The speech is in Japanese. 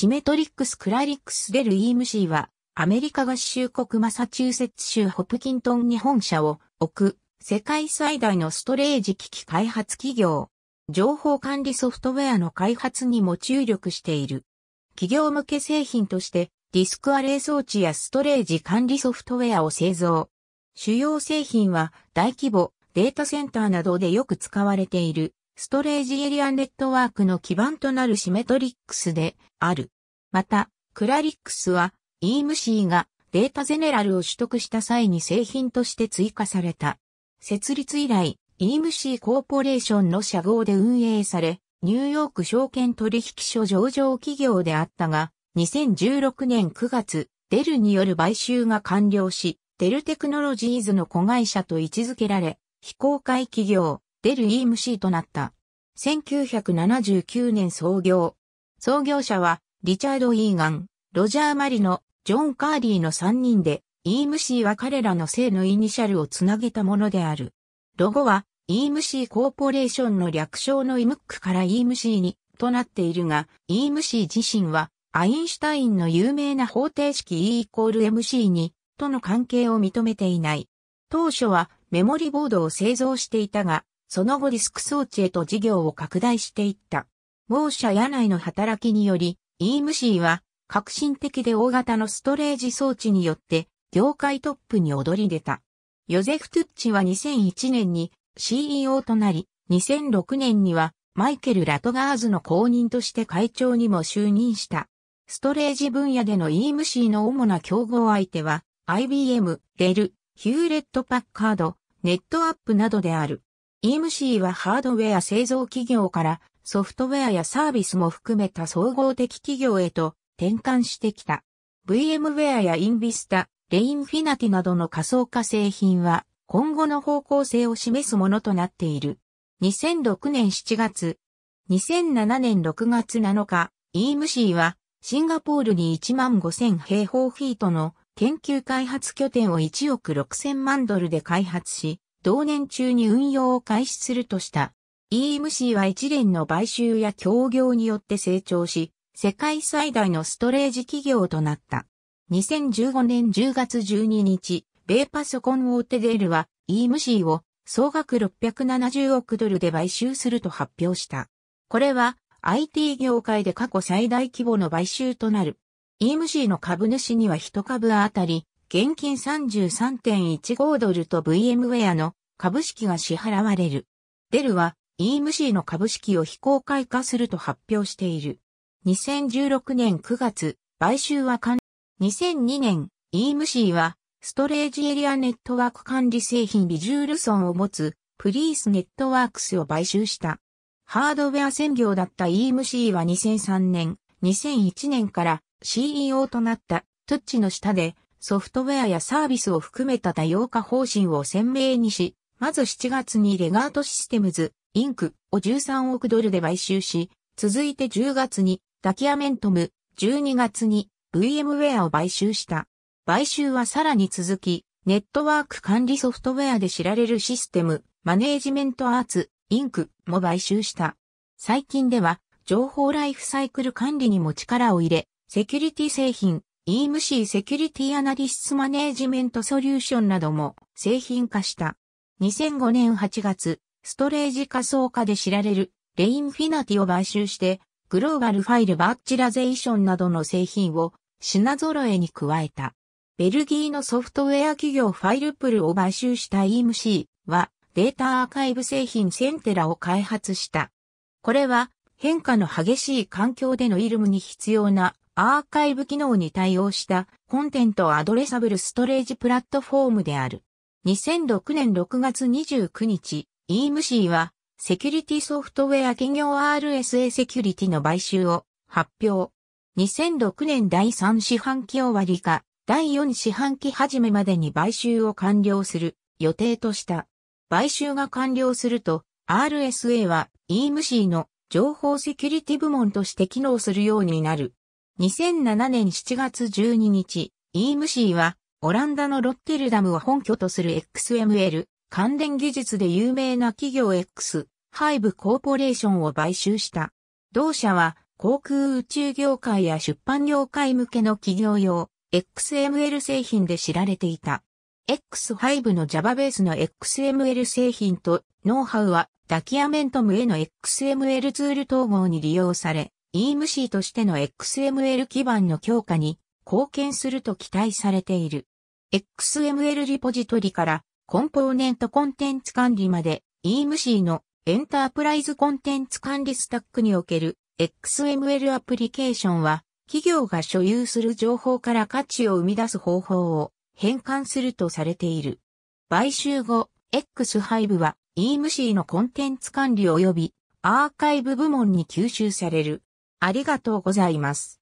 シメトリックス・クラリックス・デル・イームシーは、アメリカ合衆国マサチューセッツ州ホプキントンに本社を置く、世界最大のストレージ機器開発企業。情報管理ソフトウェアの開発にも注力している。企業向け製品として、ディスクアレイ装置やストレージ管理ソフトウェアを製造。主要製品は大規模、データセンターなどでよく使われているストレージエリアネットワークの基盤となるシメトリックスである。また、クラリックスは EMC がデータゼネラルを取得した際に製品として追加された。設立以来、EMC コーポレーションの社号で運営され、ニューヨーク証券取引所上場企業であったが、2016年9月、デルによる買収が完了し、デルテクノロジーズの子会社と位置づけられ、非公開企業、デル EMC となった。1979年創業。創業者は、リチャード・イーガン、ロジャー・マリノ、ジョン・カーリーの3人で、イームシーは彼らの姓のイニシャルをつなげたものである。ロゴは、イームシーコーポレーションの略称のイムックからイームシーに、となっているが、イームシー自身は、アインシュタインの有名な方程式 E イコール MC に、との関係を認めていない。当初はメモリボードを製造していたが、その後ディスク装置へと事業を拡大していった。某社屋内の働きにより、EMC は革新的で大型のストレージ装置によって業界トップに躍り出た。ヨゼフ・トゥッチは2001年に CEO となり、2006年にはマイケル・ラトガーズの公認として会長にも就任した。ストレージ分野での EMC の主な競合相手は IBM、デル、ヒューレット・パッカード、ネットアップなどである。EMC はハードウェア製造企業からソフトウェアやサービスも含めた総合的企業へと転換してきた。VMware やインビスタ、レインフィナティなどの仮想化製品は今後の方向性を示すものとなっている。2006年7月、2007年6月7日、EMC はシンガポールに1万5000平方フィートの研究開発拠点を1億6000万ドルで開発し、同年中に運用を開始するとした。EMC は一連の買収や協業によって成長し、世界最大のストレージ企業となった。2015年10月12日、米パソコン大手デールは EMC を総額670億ドルで買収すると発表した。これは IT 業界で過去最大規模の買収となる。EMC の株主には1株あたり現金33.15ドルと VMware の株式が支払われる。デルは EMC の株式を非公開化すると発表している。2016年9月、買収は完、2002年、EMC は、ストレージエリアネットワーク管理製品ビジュールソンを持つ、プリースネットワークスを買収した。ハードウェア専業だった EMC は2003年、2001年から CEO となった、トッチの下でソフトウェアやサービスを含めた多様化方針を鮮明にし、まず7月にレガートシステムズ、インクを13億ドルで買収し、続いて10月にダキアメントム、12月に VMware を買収した。買収はさらに続き、ネットワーク管理ソフトウェアで知られるシステム、マネージメントアーツ、インクも買収した。最近では、情報ライフサイクル管理にも力を入れ、セキュリティ製品、EMC セキュリティアナリシスマネージメントソリューションなども製品化した。2005年8月、ストレージ仮想化で知られるレインフィナティを買収して、グローバルファイルバッチラゼーションなどの製品を品揃えに加えた。ベルギーのソフトウェア企業ファイルプルを買収した EMC はデータアーカイブ製品センテラを開発した。これは変化の激しい環境でのイルムに必要なアーカイブ機能に対応したコンテントアドレサブルストレージプラットフォームである。2006年6月29日、EMC はセキュリティソフトウェア企業 RSA セキュリティの買収を発表。2006年第3四半期終わりか、第4四半期始めまでに買収を完了する予定とした。買収が完了すると、RSA は EMC の情報セキュリティ部門として機能するようになる。2007年7月12日、イームシーは、オランダのロッテルダムを本拠とする XML、関連技術で有名な企業 X、ハイブコーポレーションを買収した。同社は、航空宇宙業界や出版業界向けの企業用、XML 製品で知られていた。x ブの Java ベースの XML 製品とノウハウはダキアメントムへの XML ツール統合に利用され、EMC としての XML 基盤の強化に貢献すると期待されている。XML リポジトリからコンポーネントコンテンツ管理まで EMC のエンタープライズコンテンツ管理スタックにおける XML アプリケーションは企業が所有する情報から価値を生み出す方法を変換するとされている。買収後、X5 は EMC のコンテンツ管理及びアーカイブ部門に吸収される。ありがとうございます。